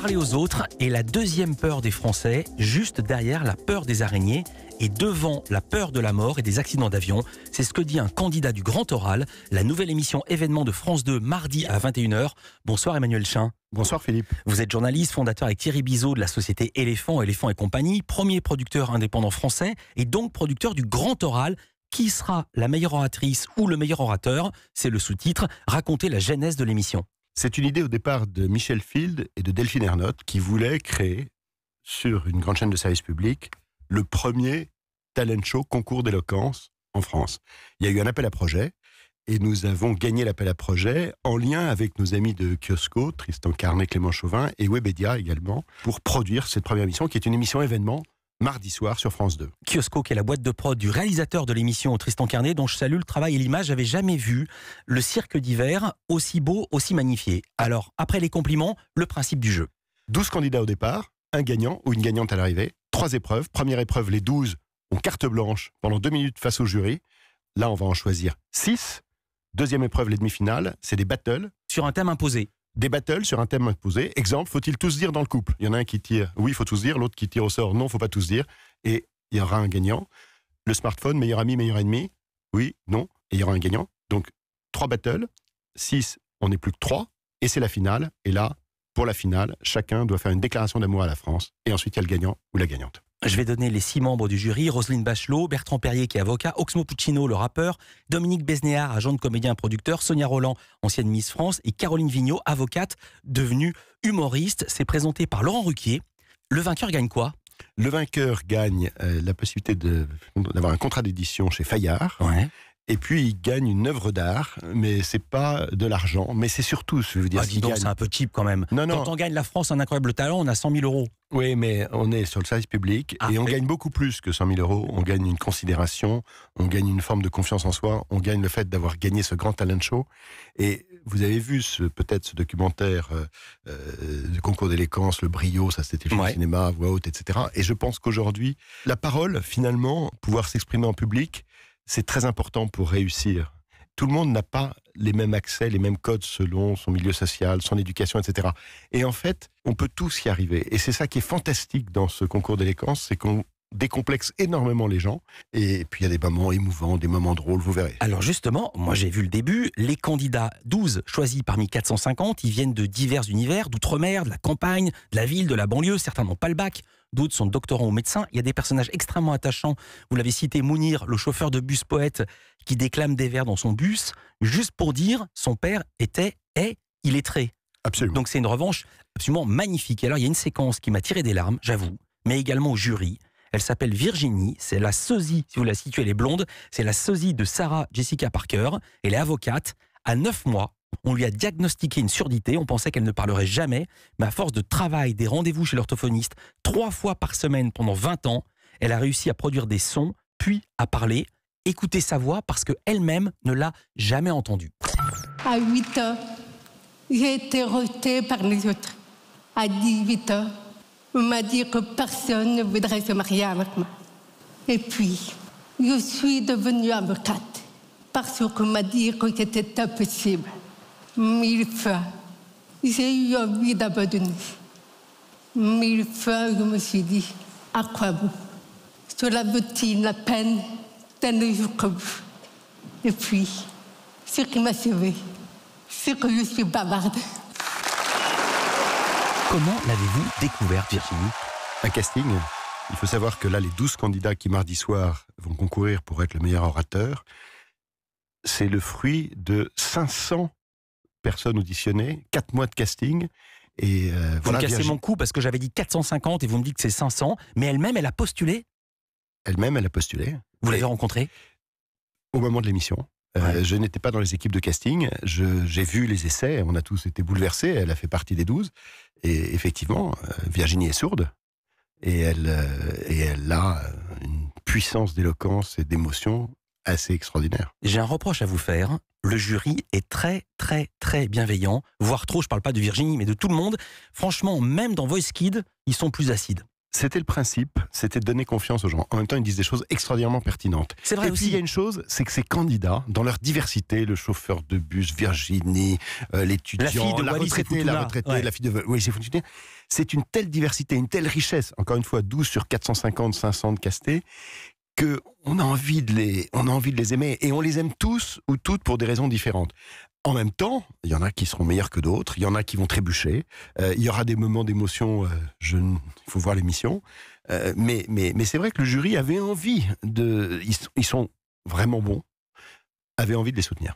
parler aux autres est la deuxième peur des Français, juste derrière la peur des araignées et devant la peur de la mort et des accidents d'avion. C'est ce que dit un candidat du Grand Oral, la nouvelle émission événement de France 2 mardi à 21h. Bonsoir Emmanuel Chin. Bonsoir Philippe. Vous êtes journaliste, fondateur avec Thierry Bizot de la société Éléphant, Éléphant et compagnie, premier producteur indépendant français et donc producteur du Grand Oral. Qui sera la meilleure oratrice ou le meilleur orateur C'est le sous-titre. Racontez la genèse de l'émission. C'est une idée au départ de Michel Field et de Delphine Ernotte qui voulaient créer, sur une grande chaîne de service public, le premier talent show concours d'éloquence en France. Il y a eu un appel à projet et nous avons gagné l'appel à projet en lien avec nos amis de Kiosco, Tristan Carnet, Clément Chauvin et Webedia également, pour produire cette première émission qui est une émission événement mardi soir sur France 2. Kiosco, qui est la boîte de prod du réalisateur de l'émission Tristan Carnet, dont je salue le travail et l'image. J'avais jamais vu le cirque d'hiver aussi beau, aussi magnifié. Alors, après les compliments, le principe du jeu. 12 candidats au départ, un gagnant ou une gagnante à l'arrivée, trois épreuves. Première épreuve, les 12 ont carte blanche pendant deux minutes face au jury. Là, on va en choisir 6. Deuxième épreuve, les demi-finales, c'est des battles. Sur un thème imposé des battles sur un thème imposé. Exemple, faut-il tous dire dans le couple Il y en a un qui tire, oui, faut tous dire, l'autre qui tire au sort, non, faut pas tous dire. Et il y aura un gagnant. Le smartphone, meilleur ami, meilleur ennemi, oui, non, et il y aura un gagnant. Donc, trois battles, six, on n'est plus que trois, et c'est la finale. Et là, pour la finale, chacun doit faire une déclaration d'amour à la France. Et ensuite, il y a le gagnant ou la gagnante. Je vais donner les six membres du jury Roselyne Bachelot, Bertrand Perrier qui est avocat, Oxmo Puccino le rappeur, Dominique Besnéard, agent de comédien et producteur, Sonia Roland, ancienne Miss France, et Caroline Vigneault, avocate devenue humoriste. C'est présenté par Laurent Ruquier. Le vainqueur gagne quoi le vainqueur gagne euh, la possibilité d'avoir un contrat d'édition chez Fayard et puis il gagne une œuvre d'art, mais c'est pas de l'argent, mais c'est surtout, je veux dire, ah, C'est un peu cheap quand même. Non, Quand on gagne la France un incroyable talent, on a 100 000 euros. Oui, mais on est sur le service public et on gagne beaucoup plus que 100 000 euros. On gagne une considération, on gagne une forme de confiance en soi, on gagne le fait d'avoir gagné ce grand talent show. Et vous avez vu peut-être ce documentaire euh, euh, du concours d'éléquence, le brio, ça c'était le cinéma, voix haute, etc. Et je pense qu'aujourd'hui, la parole, finalement, pouvoir s'exprimer en public, c'est très important pour réussir. Tout le monde n'a pas les mêmes accès, les mêmes codes selon son milieu social, son éducation, etc. Et en fait, on peut tous y arriver. Et c'est ça qui est fantastique dans ce concours d'éloquence, c'est qu'on décomplexe énormément les gens. Et puis il y a des moments émouvants, des moments drôles, vous verrez. Alors justement, moi j'ai vu le début, les candidats 12 choisis parmi 450, ils viennent de divers univers, d'outre-mer, de la campagne, de la ville, de la banlieue, certainement n'ont pas le bac, d'autres sont doctorants ou médecins, Il y a des personnages extrêmement attachants. Vous l'avez cité, Mounir, le chauffeur de bus poète qui déclame des vers dans son bus, juste pour dire son père était, est illettré. Absolument. Donc c'est une revanche absolument magnifique. Et alors il y a une séquence qui m'a tiré des larmes, j'avoue, mais également au jury. Elle s'appelle Virginie, c'est la sosie, si vous la situez, elle est blonde, c'est la sosie de Sarah Jessica Parker. Elle est avocate. À 9 mois, on lui a diagnostiqué une surdité, on pensait qu'elle ne parlerait jamais, mais à force de travail, des rendez-vous chez l'orthophoniste, trois fois par semaine pendant 20 ans, elle a réussi à produire des sons, puis à parler, écouter sa voix parce qu'elle-même ne l'a jamais entendue. À 8 ans, j'ai été rejetée par les autres. À 18 ans, on m'a dit que personne ne voudrait se marier avec moi. Et puis, je suis devenue avocate parce qu'on m'a dit que c'était impossible mille fois. J'ai eu envie d'abandonner. Mille fois, je me suis dit, à quoi bon Cela vaut la peine d'un jour comme vous Et puis, ce qui m'a sauvé, c'est que je suis bavarde. Comment l'avez-vous découvert, Virginie Un casting Il faut savoir que là, les 12 candidats qui, mardi soir, vont concourir pour être le meilleur orateur, c'est le fruit de 500 personnes auditionnées, 4 mois de casting. Et euh, vous voilà, me cassez mon coup parce que j'avais dit 450 et vous me dites que c'est 500, mais elle-même, elle a postulé Elle-même, elle a postulé. Vous l'avez rencontrée Au moment de l'émission. Euh, je n'étais pas dans les équipes de casting, j'ai vu les essais, on a tous été bouleversés, elle a fait partie des 12, et effectivement, euh, Virginie est sourde, et elle, et elle a une puissance d'éloquence et d'émotion assez extraordinaire. J'ai un reproche à vous faire, le jury est très, très, très bienveillant, voire trop, je parle pas de Virginie, mais de tout le monde. Franchement, même dans Voice Kid, ils sont plus acides. C'était le principe, c'était de donner confiance aux gens. En même temps, ils disent des choses extraordinairement pertinentes. C'est vrai Et puis, il y a une chose, c'est que ces candidats, dans leur diversité, le chauffeur de bus, Virginie, euh, l'étudiant, la, la, retraitée, la retraitée, la fille de... Oui, c'est C'est une telle diversité, une telle richesse, encore une fois, 12 sur 450, 500 de castés, qu'on on a envie de les, a envie de les aimer et on les aime tous ou toutes pour des raisons différentes. En même temps, il y en a qui seront meilleurs que d'autres, il y en a qui vont trébucher, euh, il y aura des moments d'émotion, euh, il faut voir l'émission, euh, mais, mais, mais c'est vrai que le jury avait envie de... Ils, sont vraiment bons, avait envie de les soutenir.